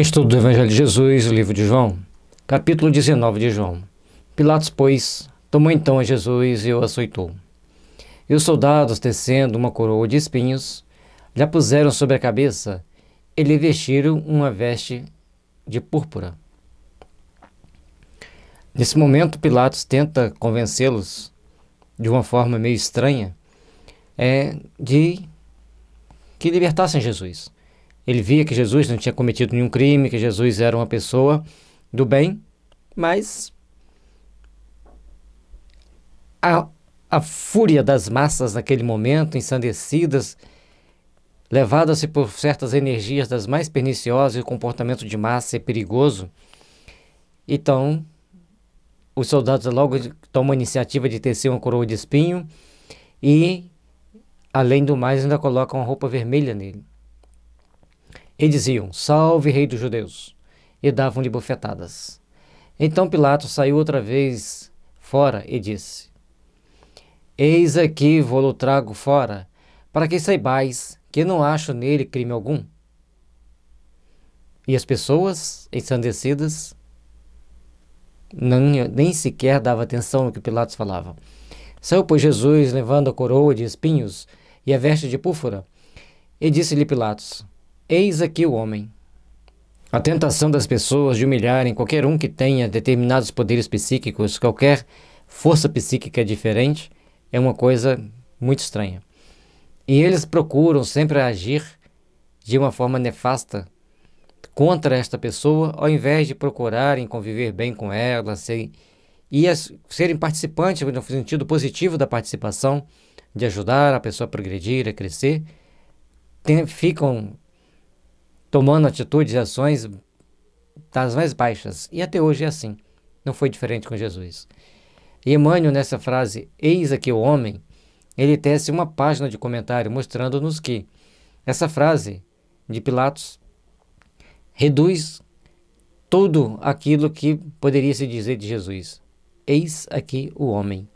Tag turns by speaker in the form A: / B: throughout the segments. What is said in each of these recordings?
A: Estudo do Evangelho de Jesus, livro de João, capítulo 19 de João. Pilatos, pois, tomou então a Jesus e o açoitou. E os soldados, tecendo uma coroa de espinhos, lhe puseram sobre a cabeça e lhe vestiram uma veste de púrpura. Nesse momento, Pilatos tenta convencê-los, de uma forma meio estranha, é, de que libertassem Jesus. Ele via que Jesus não tinha cometido nenhum crime, que Jesus era uma pessoa do bem, mas a, a fúria das massas naquele momento, ensandecidas, levadas-se por certas energias das mais perniciosas e o comportamento de massa é perigoso. Então, os soldados logo tomam a iniciativa de tecer uma coroa de espinho e, além do mais, ainda colocam uma roupa vermelha nele. E diziam: Salve, Rei dos Judeus! E davam-lhe bofetadas. Então Pilatos saiu outra vez fora e disse: Eis aqui vou-lo trago fora, para que saibais que não acho nele crime algum. E as pessoas, ensandecidas, nem, sequer dava atenção no que Pilatos falava. Saiu, pois, Jesus levando a coroa de espinhos e a veste de púrpura, e disse-lhe Pilatos: Eis aqui o homem. A tentação das pessoas de humilharem qualquer um que tenha determinados poderes psíquicos, qualquer força psíquica diferente, é uma coisa muito estranha. E eles procuram sempre agir de uma forma nefasta contra esta pessoa, ao invés de procurarem conviver bem com ela, e as, serem participantes no sentido positivo da participação, de ajudar a pessoa a progredir, a crescer, tem, ficam tomando atitudes e ações das mais baixas. E até hoje é assim. Não foi diferente com Jesus. E Emmanuel, nessa frase, eis aqui o homem, ele tece uma página de comentário mostrando-nos que essa frase de Pilatos reduz tudo aquilo que poderia se dizer de Jesus. Eis aqui o homem.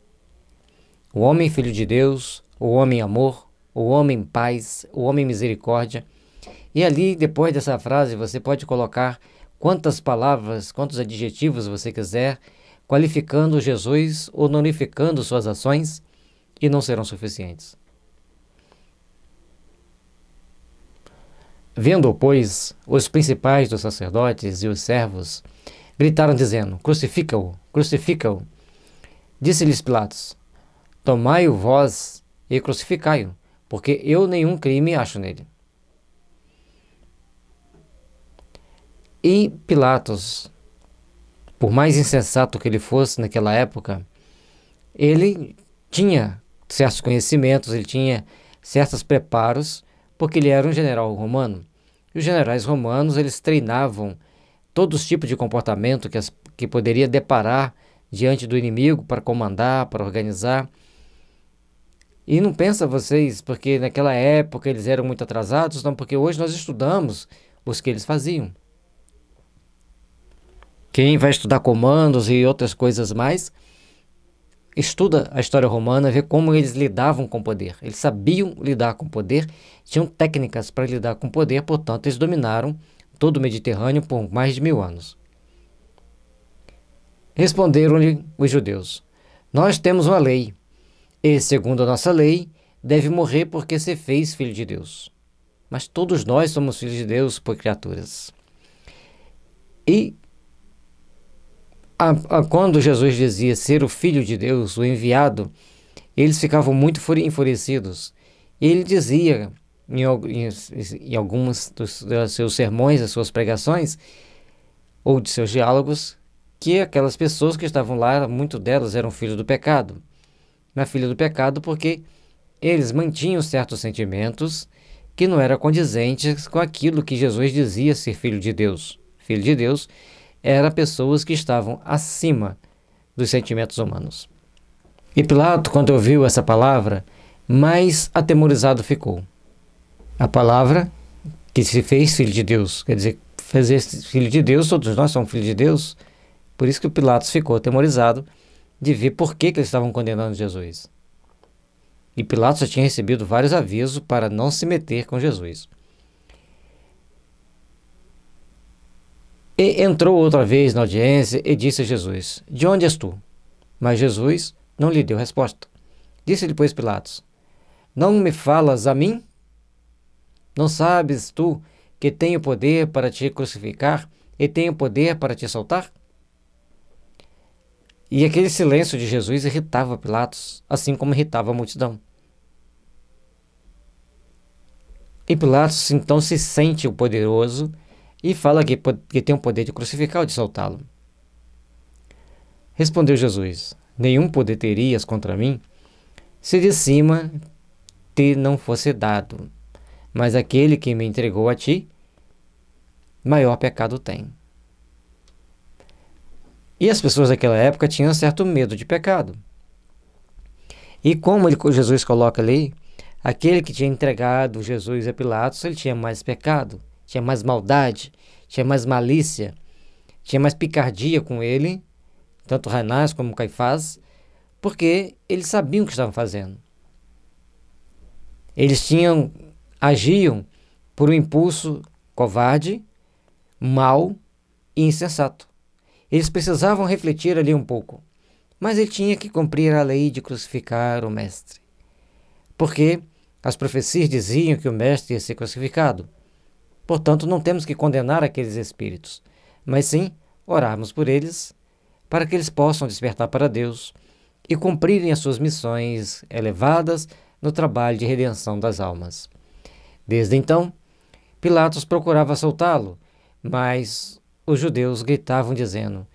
A: O homem filho de Deus, o homem amor, o homem paz, o homem misericórdia, e ali, depois dessa frase, você pode colocar quantas palavras, quantos adjetivos você quiser, qualificando Jesus ou nonificando suas ações, e não serão suficientes. Vendo, pois, os principais dos sacerdotes e os servos, gritaram dizendo: Crucifica-o, crucifica-o. Disse-lhes Pilatos: Tomai-o vós e crucificai-o, porque eu nenhum crime acho nele. E Pilatos, por mais insensato que ele fosse naquela época, ele tinha certos conhecimentos, ele tinha certos preparos, porque ele era um general romano. E os generais romanos, eles treinavam todos os tipos de comportamento que, as, que poderia deparar diante do inimigo para comandar, para organizar. E não pensa vocês, porque naquela época eles eram muito atrasados, não, porque hoje nós estudamos os que eles faziam. Quem vai estudar comandos e outras coisas mais, estuda a história romana, vê como eles lidavam com o poder. Eles sabiam lidar com o poder, tinham técnicas para lidar com o poder, portanto, eles dominaram todo o Mediterrâneo por mais de mil anos. Responderam-lhe os judeus: Nós temos uma lei, e segundo a nossa lei, deve morrer porque se fez filho de Deus. Mas todos nós somos filhos de Deus por criaturas. E a, a, quando Jesus dizia ser o Filho de Deus, o enviado, eles ficavam muito enfurecidos. Ele dizia em, em, em alguns dos, dos seus sermões, das suas pregações, ou de seus diálogos, que aquelas pessoas que estavam lá, muito delas eram filhos do pecado. Na filha do pecado, porque eles mantinham certos sentimentos que não eram condizentes com aquilo que Jesus dizia ser filho de Deus. Filho de Deus eram pessoas que estavam acima dos sentimentos humanos. E Pilato, quando ouviu essa palavra, mais atemorizado ficou. A palavra que se fez filho de Deus, quer dizer, fazer filho de Deus, todos nós somos filhos de Deus, por isso que Pilatos ficou atemorizado de ver por que, que eles estavam condenando Jesus. E Pilatos já tinha recebido vários avisos para não se meter com Jesus. E entrou outra vez na audiência e disse a Jesus: De onde és tu? Mas Jesus não lhe deu resposta. disse depois pois, Pilatos: Não me falas a mim? Não sabes tu que tenho poder para te crucificar e tenho poder para te soltar? E aquele silêncio de Jesus irritava Pilatos, assim como irritava a multidão. E Pilatos então se sente o poderoso e fala que, que tem o poder de crucificar ou de soltá-lo. Respondeu Jesus: Nenhum poder terias contra mim se de cima te não fosse dado, mas aquele que me entregou a ti, maior pecado tem. E as pessoas daquela época tinham certo medo de pecado. E como ele, Jesus coloca ali, aquele que tinha entregado Jesus a Pilatos, ele tinha mais pecado tinha mais maldade, tinha mais malícia, tinha mais picardia com ele, tanto Ranás como Caifás, porque eles sabiam o que estavam fazendo. Eles tinham, agiam por um impulso covarde, mau e insensato. Eles precisavam refletir ali um pouco, mas ele tinha que cumprir a lei de crucificar o mestre. Porque as profecias diziam que o mestre ia ser crucificado. Portanto, não temos que condenar aqueles espíritos, mas sim orarmos por eles para que eles possam despertar para Deus e cumprirem as suas missões elevadas no trabalho de redenção das almas. Desde então, Pilatos procurava soltá-lo, mas os judeus gritavam dizendo: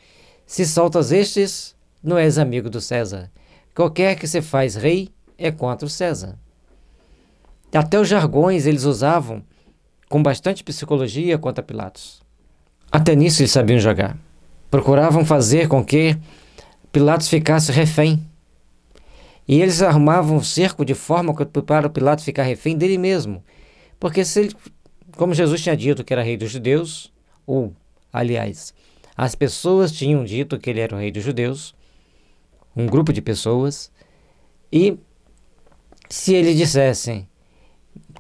A: Se soltas estes, não és amigo do César. Qualquer que se faz rei é contra o César. Até os jargões eles usavam com bastante psicologia contra Pilatos. Até nisso eles sabiam jogar. Procuravam fazer com que Pilatos ficasse refém. E eles arrumavam um cerco de forma para o Pilatos ficar refém dele mesmo. Porque se ele, como Jesus tinha dito que era rei dos judeus, ou, aliás, as pessoas tinham dito que ele era o rei dos judeus, um grupo de pessoas, e se eles dissessem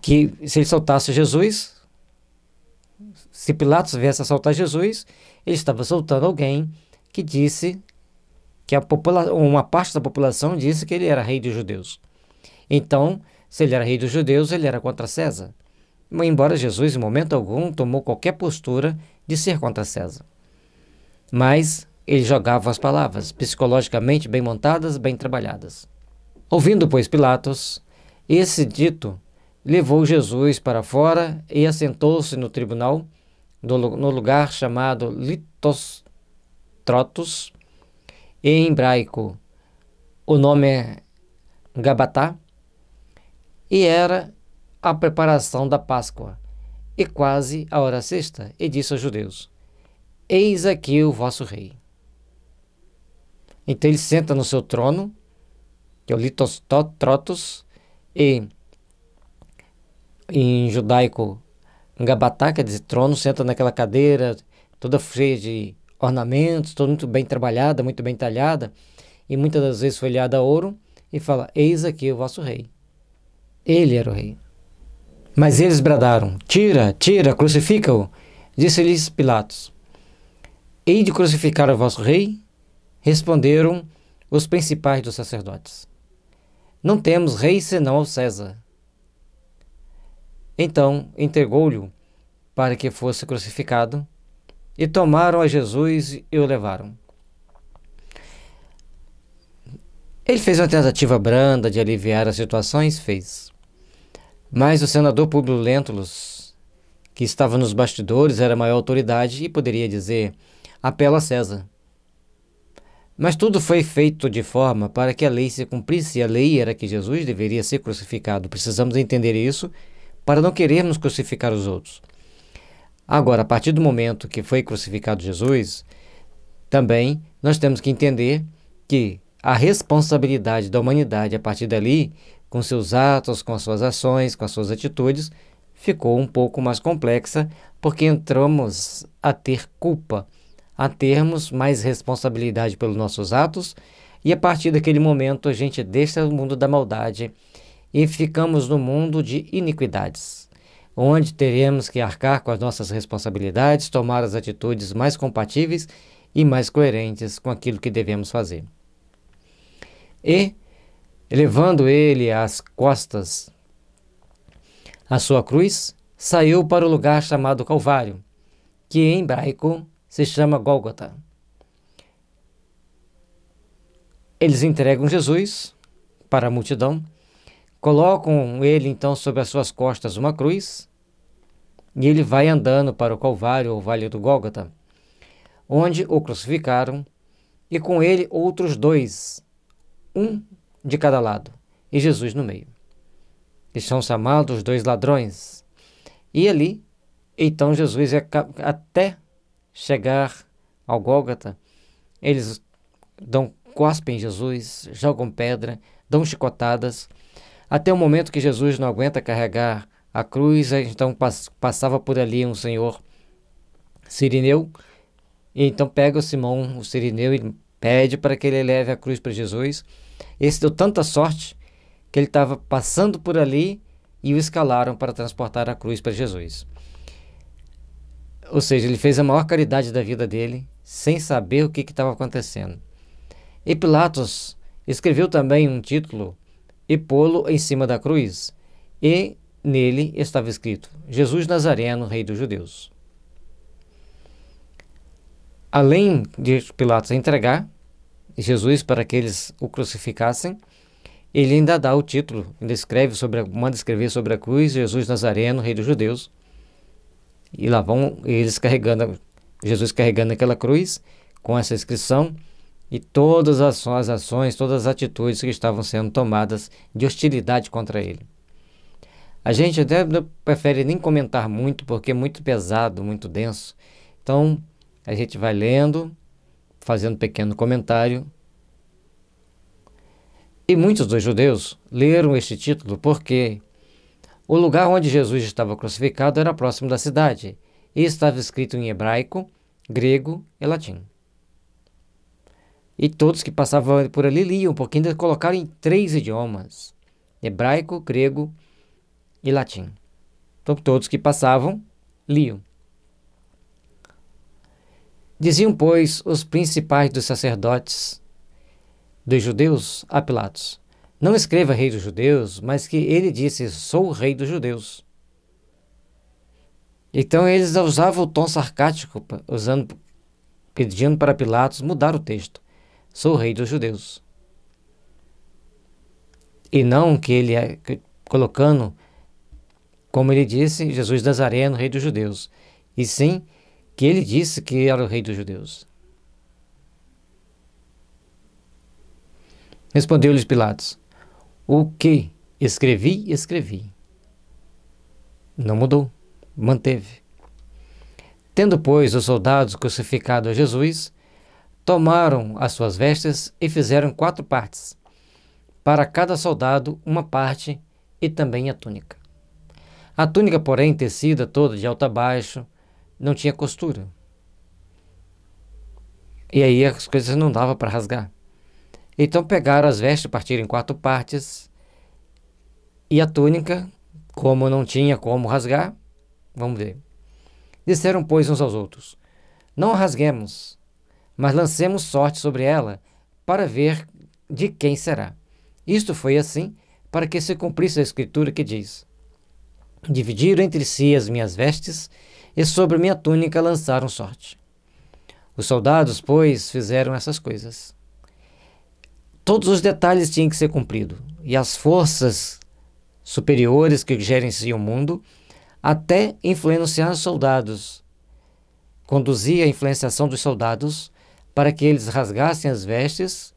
A: que se ele soltasse Jesus, se Pilatos viesse a soltar Jesus, ele estava soltando alguém que disse que a uma parte da população disse que ele era rei dos judeus. Então, se ele era rei dos judeus, ele era contra César. Embora Jesus, em momento algum, tomou qualquer postura de ser contra César. Mas ele jogava as palavras, psicologicamente bem montadas, bem trabalhadas. Ouvindo, pois, Pilatos, esse dito levou Jesus para fora e assentou-se no tribunal do, no lugar chamado Litostrotos, em hebraico o nome é Gabatá, e era a preparação da Páscoa, e quase a hora sexta, e disse aos judeus: Eis aqui o vosso rei. Então ele senta no seu trono, que é o Litostrotos, e em judaico Angabatá quer dizer trono, senta naquela cadeira toda cheia de ornamentos, toda muito bem trabalhada, muito bem talhada, e muitas das vezes foi olhada a ouro, e fala: Eis aqui o vosso rei. Ele era o rei. Mas eles bradaram: Tira, tira, crucifica-o. Disse-lhes Pilatos: Hei de crucificar o vosso rei? Responderam os principais dos sacerdotes: Não temos rei senão ao César. Então entregou-lhe para que fosse crucificado, e tomaram a Jesus e o levaram. Ele fez uma tentativa branda de aliviar as situações, fez. Mas o senador Públio Lentulus, que estava nos bastidores, era a maior autoridade e poderia dizer: apelo a César. Mas tudo foi feito de forma para que a lei se cumprisse, e a lei era que Jesus deveria ser crucificado. Precisamos entender isso para não querermos crucificar os outros. Agora, a partir do momento que foi crucificado Jesus, também nós temos que entender que a responsabilidade da humanidade a partir dali, com seus atos, com as suas ações, com as suas atitudes, ficou um pouco mais complexa, porque entramos a ter culpa, a termos mais responsabilidade pelos nossos atos, e a partir daquele momento a gente deixa o mundo da maldade e ficamos no mundo de iniquidades, onde teremos que arcar com as nossas responsabilidades, tomar as atitudes mais compatíveis e mais coerentes com aquilo que devemos fazer. E, levando ele às costas a sua cruz, saiu para o lugar chamado Calvário, que em hebraico se chama Gólgota. Eles entregam Jesus para a multidão Colocam ele então sobre as suas costas uma cruz e ele vai andando para o Calvário ou Vale do Gólgota, onde o crucificaram e com ele outros dois, um de cada lado e Jesus no meio. Eles são chamados dois ladrões. E ali, então Jesus é até chegar ao Gólgota, eles dão cospem Jesus, jogam pedra, dão chicotadas até o momento que Jesus não aguenta carregar a cruz, então passava por ali um senhor sirineu, e então pega o Simão, o sirineu, e pede para que ele leve a cruz para Jesus. Esse deu tanta sorte que ele estava passando por ali e o escalaram para transportar a cruz para Jesus. Ou seja, ele fez a maior caridade da vida dele, sem saber o que estava acontecendo. E Pilatos escreveu também um título e pô-lo em cima da cruz. E nele estava escrito: Jesus Nazareno, Rei dos Judeus. Além de Pilatos entregar Jesus para que eles o crucificassem, ele ainda dá o título, ainda escreve sobre, manda escrever sobre a cruz, Jesus Nazareno, Rei dos Judeus. E lá vão eles carregando, Jesus carregando aquela cruz com essa inscrição e todas as, ações, todas as atitudes que estavam sendo tomadas de hostilidade contra ele. A gente até prefere nem comentar muito porque é muito pesado, muito denso. Então, a gente vai lendo, fazendo um pequeno comentário. E muitos dos judeus leram este título porque o lugar onde Jesus estava crucificado era próximo da cidade e estava escrito em hebraico, grego e latim. E todos que passavam por ali liam, porque ainda colocaram em três idiomas: hebraico, grego e latim. Então todos que passavam liam. Diziam, pois, os principais dos sacerdotes dos judeus a Pilatos: Não escreva rei dos judeus, mas que ele disse: Sou o rei dos judeus. Então eles usavam o tom sarcástico, usando, pedindo para Pilatos mudar o texto sou rei dos judeus. E não que ele é colocando, como ele disse, Jesus Nazareno, rei dos judeus. E sim que ele disse que era o rei dos judeus. Respondeu-lhes Pilatos: O que escrevi, escrevi. Não mudou, manteve. Tendo, pois, os soldados crucificado a Jesus, Tomaram as suas vestes e fizeram quatro partes, para cada soldado uma parte e também a túnica. A túnica, porém, tecida toda de alto a baixo, não tinha costura. E aí as coisas não dava para rasgar. Então pegaram as vestes, partiram em quatro partes, e a túnica, como não tinha como rasgar, vamos ver. Disseram, pois, uns aos outros: Não rasguemos, mas lancemos sorte sobre ela para ver de quem será. Isto foi assim para que se cumprisse a escritura que diz: Dividiram entre si as minhas vestes e sobre minha túnica lançaram sorte. Os soldados, pois, fizeram essas coisas. Todos os detalhes tinham que ser cumpridos, e as forças superiores que gerenciam o mundo até influenciar os soldados. Conduzia a influenciação dos soldados para que eles rasgassem as vestes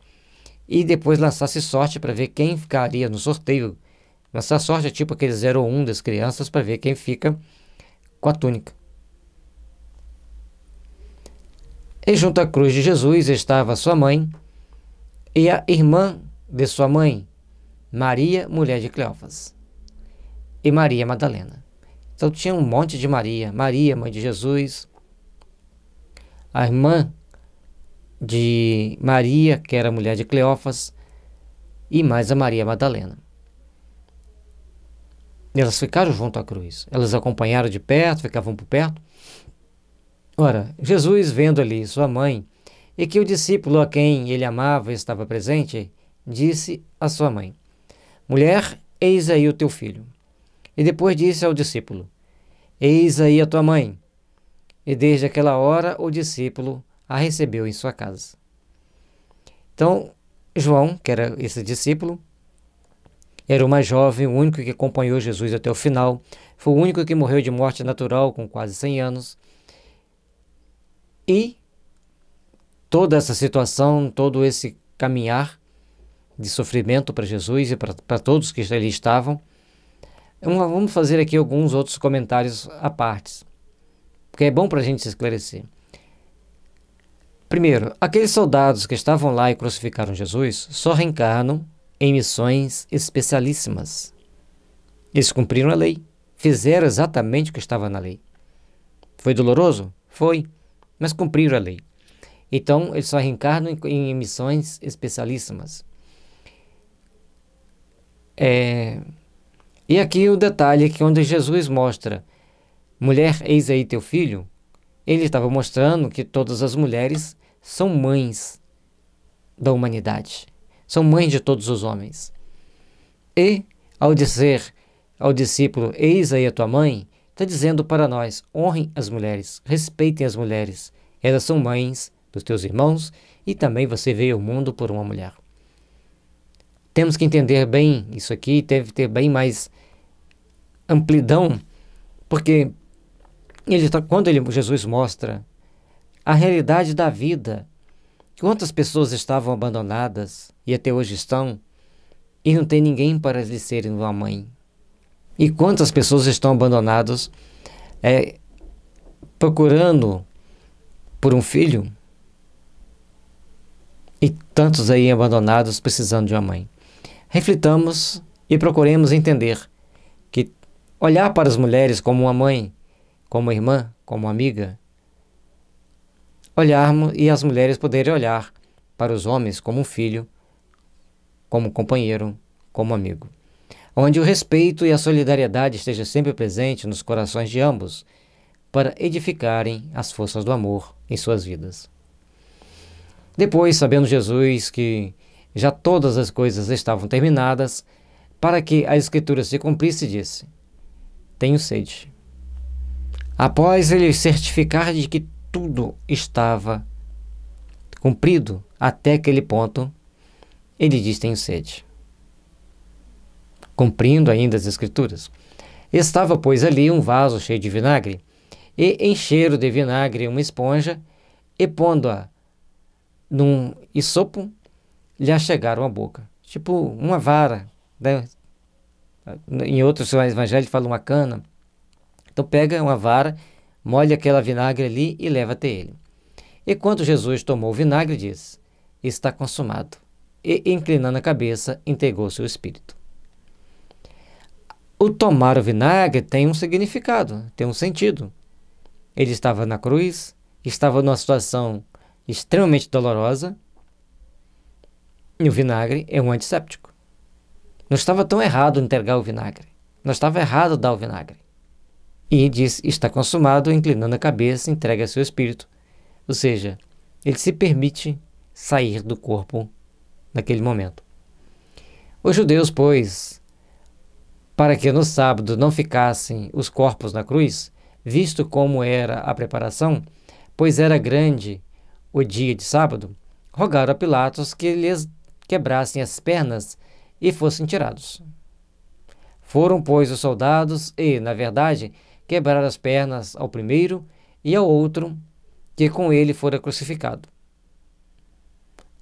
A: e depois lançasse sorte para ver quem ficaria no sorteio. Lançar sorte é tipo aquele 01 das crianças para ver quem fica com a túnica. E junto à cruz de Jesus estava sua mãe e a irmã de sua mãe, Maria, mulher de Cleófas, e Maria Madalena. Então tinha um monte de Maria, Maria, mãe de Jesus, a irmã de Maria, que era mulher de Cleófas, e mais a Maria Madalena. Elas ficaram junto à cruz, elas acompanharam de perto, ficavam por perto. Ora, Jesus, vendo ali sua mãe, e que o discípulo a quem ele amava estava presente, disse à sua mãe: Mulher, eis aí o teu filho. E depois disse ao discípulo: Eis aí a tua mãe. E desde aquela hora o discípulo a recebeu em sua casa. Então, João, que era esse discípulo, era uma jovem, o único que acompanhou Jesus até o final, foi o único que morreu de morte natural com quase 100 anos. E toda essa situação, todo esse caminhar de sofrimento para Jesus e para todos que ali estavam, vamos fazer aqui alguns outros comentários à parte, porque é bom para a gente se esclarecer. Primeiro, aqueles soldados que estavam lá e crucificaram Jesus só reencarnam em missões especialíssimas. Eles cumpriram a lei, fizeram exatamente o que estava na lei. Foi doloroso? Foi, mas cumpriram a lei. Então, eles só reencarnam em, em missões especialíssimas. É... E aqui o detalhe é que onde Jesus mostra, mulher, eis aí teu filho, ele estava mostrando que todas as mulheres são mães da humanidade, são mães de todos os homens. E, ao dizer ao discípulo: Eis aí a tua mãe, está dizendo para nós: honrem as mulheres, respeitem as mulheres, elas são mães dos teus irmãos e também você veio ao mundo por uma mulher. Temos que entender bem isso aqui, deve ter bem mais amplidão, porque ele tá, quando ele, Jesus mostra a realidade da vida. Quantas pessoas estavam abandonadas e até hoje estão, e não tem ninguém para lhes serem uma mãe. E quantas pessoas estão abandonadas é, procurando por um filho, e tantos aí abandonados precisando de uma mãe. Reflitamos e procuremos entender que olhar para as mulheres como uma mãe, como uma irmã, como uma amiga, olharmos e as mulheres poderem olhar para os homens como um filho, como companheiro, como amigo. Onde o respeito e a solidariedade esteja sempre presente nos corações de ambos, para edificarem as forças do amor em suas vidas. Depois, sabendo Jesus que já todas as coisas estavam terminadas, para que a Escritura se cumprisse, disse: Tenho sede. Após ele certificar de que tudo estava cumprido até aquele ponto, ele diz: Tenho sede. Cumprindo ainda as Escrituras. Estava, pois, ali um vaso cheio de vinagre, e encheram de vinagre uma esponja, e pondo-a num sopo lhe achegaram a boca. Tipo uma vara. Né? Em outros evangelhos fala uma cana. Então pega uma vara Molhe aquela vinagre ali e leva até ele. E quando Jesus tomou o vinagre, disse: Está consumado. E, inclinando a cabeça, entregou seu espírito. O tomar o vinagre tem um significado, tem um sentido. Ele estava na cruz, estava numa situação extremamente dolorosa, e o vinagre é um antisséptico. Não estava tão errado entregar o vinagre. Não estava errado dar o vinagre e diz está consumado, inclinando a cabeça, entrega seu espírito. Ou seja, ele se permite sair do corpo naquele momento. Os judeus, pois, para que no sábado não ficassem os corpos na cruz, visto como era a preparação, pois era grande o dia de sábado, rogaram a Pilatos que lhes quebrassem as pernas e fossem tirados. Foram, pois, os soldados e, na verdade, quebrar as pernas ao primeiro e ao outro que com ele fora crucificado.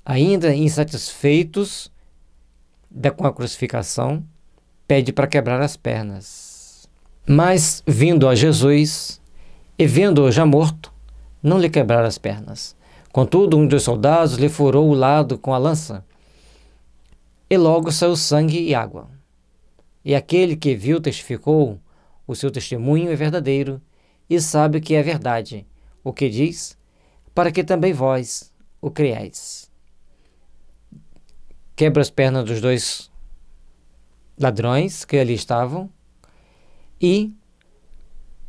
A: Ainda insatisfeitos da, com a crucificação, pede para quebrar as pernas. Mas, vindo a Jesus e vendo-o já morto, não lhe quebraram as pernas. Contudo, um dos soldados lhe furou o lado com a lança, e logo saiu sangue e água. E aquele que viu testificou o seu testemunho é verdadeiro e sabe que é verdade o que diz, para que também vós o creais. Quebra as pernas dos dois ladrões que ali estavam e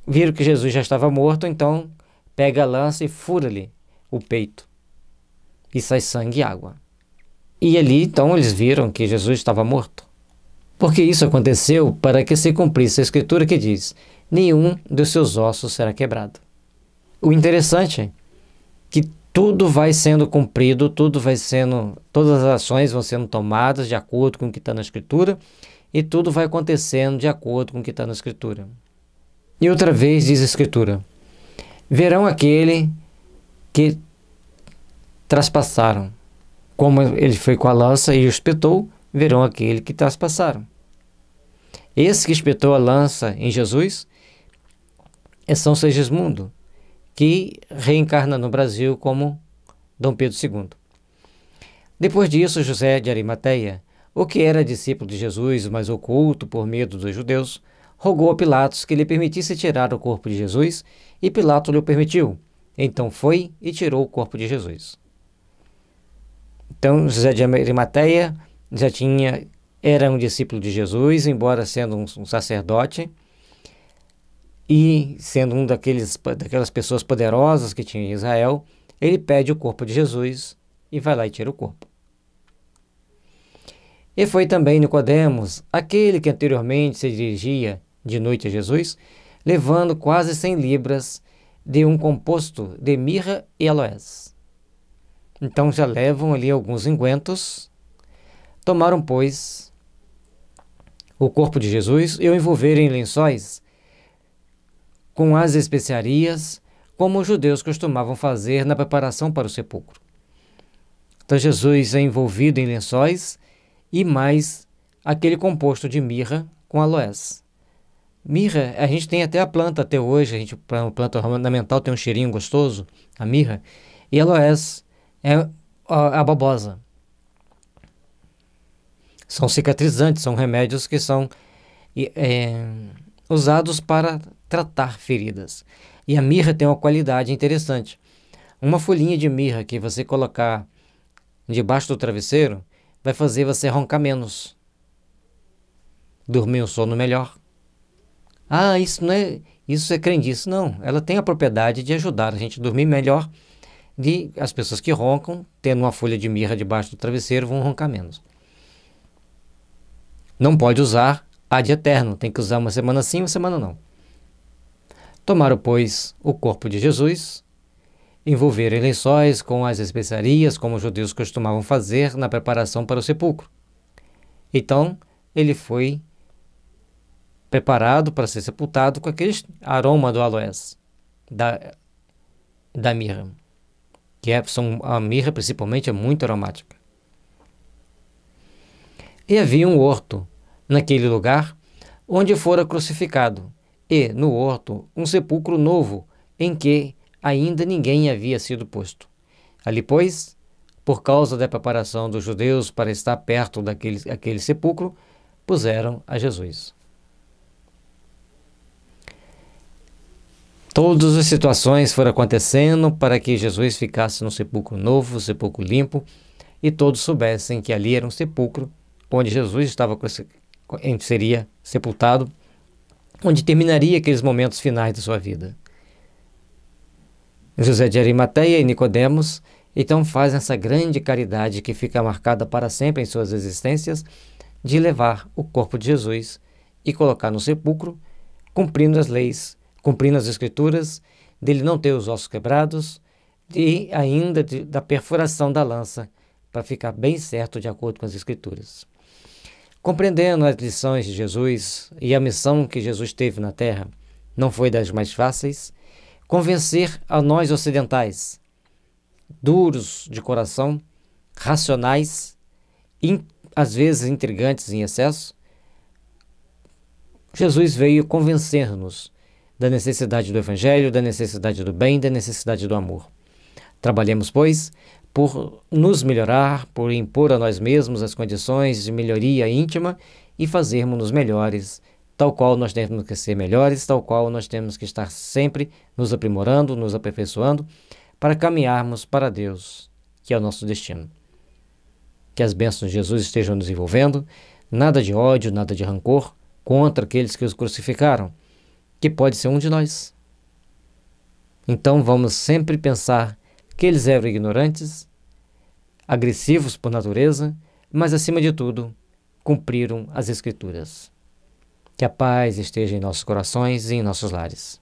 A: viram que Jesus já estava morto, então pega a lança e fura-lhe o peito e sai sangue e água. E ali então eles viram que Jesus estava morto. Porque isso aconteceu para que se cumprisse a escritura que diz: nenhum dos seus ossos será quebrado. O interessante é que tudo vai sendo cumprido, tudo vai sendo, todas as ações vão sendo tomadas de acordo com o que está na escritura e tudo vai acontecendo de acordo com o que está na escritura. E outra vez diz a escritura: verão aquele que traspassaram, como ele foi com a lança e o espetou, verão aquele que traspassaram. Esse que espetou a lança em Jesus é São Segismundo, que reencarna no Brasil como Dom Pedro II. Depois disso, José de Arimateia, o que era discípulo de Jesus, mas oculto por medo dos judeus, rogou a Pilatos que lhe permitisse tirar o corpo de Jesus, e Pilatos lhe permitiu. Então foi e tirou o corpo de Jesus. Então José de Arimateia já tinha era um discípulo de Jesus, embora sendo um, um sacerdote e sendo um daqueles, daquelas pessoas poderosas que tinha em Israel, ele pede o corpo de Jesus e vai lá e tira o corpo. E foi também Nicodemos, aquele que anteriormente se dirigia de noite a Jesus, levando quase cem libras de um composto de mirra e aloés. Então já levam ali alguns inguentos, Tomaram, pois, o corpo de Jesus e o envolver em lençóis com as especiarias, como os judeus costumavam fazer na preparação para o sepulcro. Então Jesus é envolvido em lençóis e mais aquele composto de mirra com aloés. Mirra, a gente tem até a planta até hoje, a gente planta ornamental tem um cheirinho gostoso, a mirra, e aloés é a babosa são cicatrizantes, são remédios que são é, usados para tratar feridas. E a mirra tem uma qualidade interessante. Uma folhinha de mirra que você colocar debaixo do travesseiro vai fazer você roncar menos, dormir um sono melhor. Ah, isso não é, isso é crendice. Não, ela tem a propriedade de ajudar a gente a dormir melhor. E as pessoas que roncam, tendo uma folha de mirra debaixo do travesseiro, vão roncar menos. Não pode usar de eterno, tem que usar uma semana sim, uma semana não. Tomaram, pois, o corpo de Jesus, envolveram em lençóis com as especiarias, como os judeus costumavam fazer na preparação para o sepulcro. Então, ele foi preparado para ser sepultado com aquele aroma do aloés, da, da mirra, que é, são, a mirra principalmente é muito aromática. E havia um horto naquele lugar onde fora crucificado, e, no horto, um sepulcro novo, em que ainda ninguém havia sido posto. Ali, pois, por causa da preparação dos judeus para estar perto daquele aquele sepulcro, puseram a Jesus. Todas as situações foram acontecendo para que Jesus ficasse no sepulcro novo, sepulcro limpo, e todos soubessem que ali era um sepulcro onde Jesus estava onde seria sepultado, onde terminaria aqueles momentos finais da sua vida. José de Arimateia e Nicodemos então fazem essa grande caridade que fica marcada para sempre em suas existências de levar o corpo de Jesus e colocar no sepulcro, cumprindo as leis, cumprindo as escrituras, dele não ter os ossos quebrados e ainda de, da perfuração da lança para ficar bem certo de acordo com as escrituras. Compreendendo as lições de Jesus e a missão que Jesus teve na Terra, não foi das mais fáceis, convencer a nós ocidentais, duros de coração, racionais, in, às vezes intrigantes em excesso, Jesus veio convencer-nos da necessidade do Evangelho, da necessidade do bem, da necessidade do amor. Trabalhemos, pois, por nos melhorar, por impor a nós mesmos as condições de melhoria íntima e fazermos-nos melhores, tal qual nós temos que ser melhores, tal qual nós temos que estar sempre nos aprimorando, nos aperfeiçoando, para caminharmos para Deus, que é o nosso destino. Que as bênçãos de Jesus estejam nos envolvendo, nada de ódio, nada de rancor contra aqueles que os crucificaram, que pode ser um de nós. Então vamos sempre pensar que eles eram ignorantes, agressivos por natureza, mas acima de tudo, cumpriram as Escrituras. Que a paz esteja em nossos corações e em nossos lares.